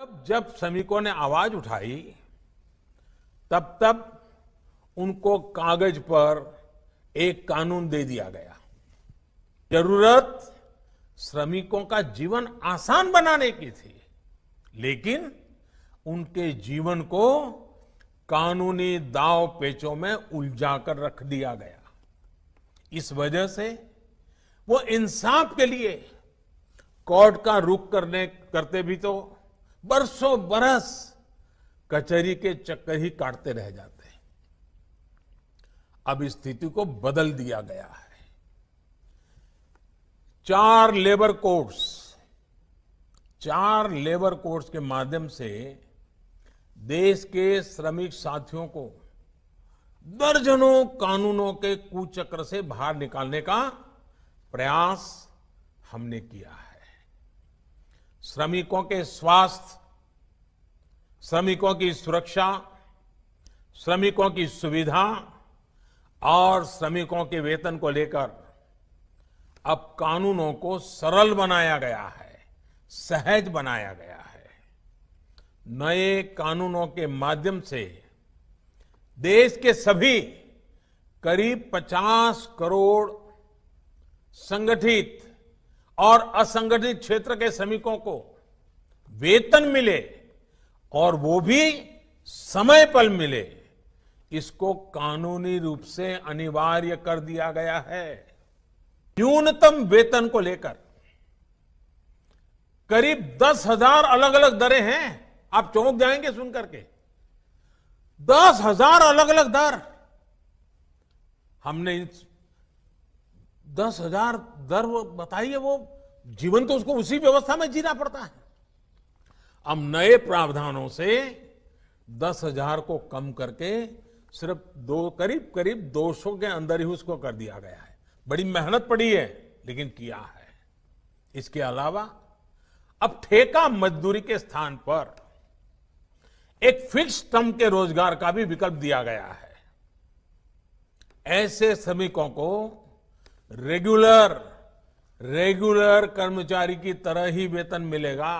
तब जब श्रमिकों ने आवाज उठाई तब तब उनको कागज पर एक कानून दे दिया गया जरूरत श्रमिकों का जीवन आसान बनाने की थी लेकिन उनके जीवन को कानूनी दाव पेचों में उलझा कर रख दिया गया इस वजह से वो इंसाफ के लिए कोर्ट का रुख करने करते भी तो बरसों बरस कचहरी के चक्कर ही काटते रह जाते हैं अब स्थिति को बदल दिया गया है चार लेबर कोर्ट्स चार लेबर कोर्ट्स के माध्यम से देश के श्रमिक साथियों को दर्जनों कानूनों के कुचक्र से बाहर निकालने का प्रयास हमने किया है श्रमिकों के स्वास्थ्य श्रमिकों की सुरक्षा श्रमिकों की सुविधा और श्रमिकों के वेतन को लेकर अब कानूनों को सरल बनाया गया है सहज बनाया गया है नए कानूनों के माध्यम से देश के सभी करीब 50 करोड़ संगठित और असंगठित क्षेत्र के श्रमिकों को वेतन मिले और वो भी समय पर मिले इसको कानूनी रूप से अनिवार्य कर दिया गया है न्यूनतम वेतन को लेकर करीब दस हजार अलग अलग दरें हैं आप चौंक जाएंगे सुनकर के दस हजार अलग अलग दर हमने इस दस हजार दर बताइए वो जीवन तो उसको उसी व्यवस्था में जीना पड़ता है अब नए प्रावधानों से दस हजार को कम करके सिर्फ दो करीब करीब दो सौ के अंदर ही उसको कर दिया गया है बड़ी मेहनत पड़ी है लेकिन किया है इसके अलावा अब ठेका मजदूरी के स्थान पर एक फिक्स टर्म के रोजगार का भी विकल्प दिया गया है ऐसे श्रमिकों को रेगुलर रेगुलर कर्मचारी की तरह ही वेतन मिलेगा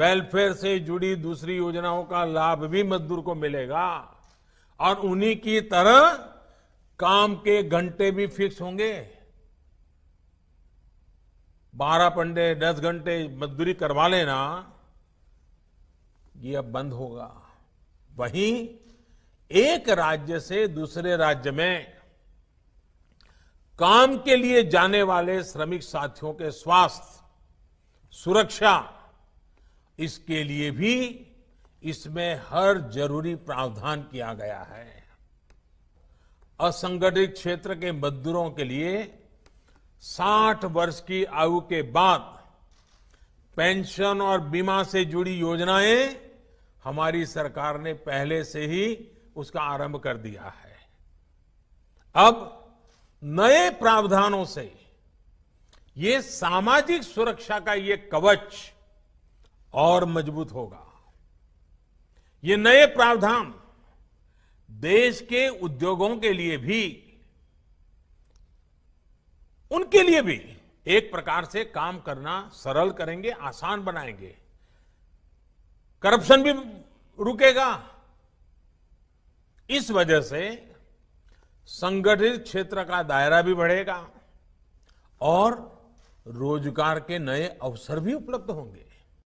वेलफेयर से जुड़ी दूसरी योजनाओं का लाभ भी मजदूर को मिलेगा और उन्हीं की तरह काम के घंटे भी फिक्स होंगे बारह पंडे दस घंटे मजदूरी करवा लेना ये अब बंद होगा वहीं एक राज्य से दूसरे राज्य में काम के लिए जाने वाले श्रमिक साथियों के स्वास्थ्य सुरक्षा इसके लिए भी इसमें हर जरूरी प्रावधान किया गया है असंगठित क्षेत्र के मजदूरों के लिए 60 वर्ष की आयु के बाद पेंशन और बीमा से जुड़ी योजनाएं हमारी सरकार ने पहले से ही उसका आरंभ कर दिया है अब नए प्रावधानों से ये सामाजिक सुरक्षा का ये कवच और मजबूत होगा ये नए प्रावधान देश के उद्योगों के लिए भी उनके लिए भी एक प्रकार से काम करना सरल करेंगे आसान बनाएंगे करप्शन भी रुकेगा इस वजह से संगठित क्षेत्र का दायरा भी बढ़ेगा और रोजगार के नए अवसर भी उपलब्ध होंगे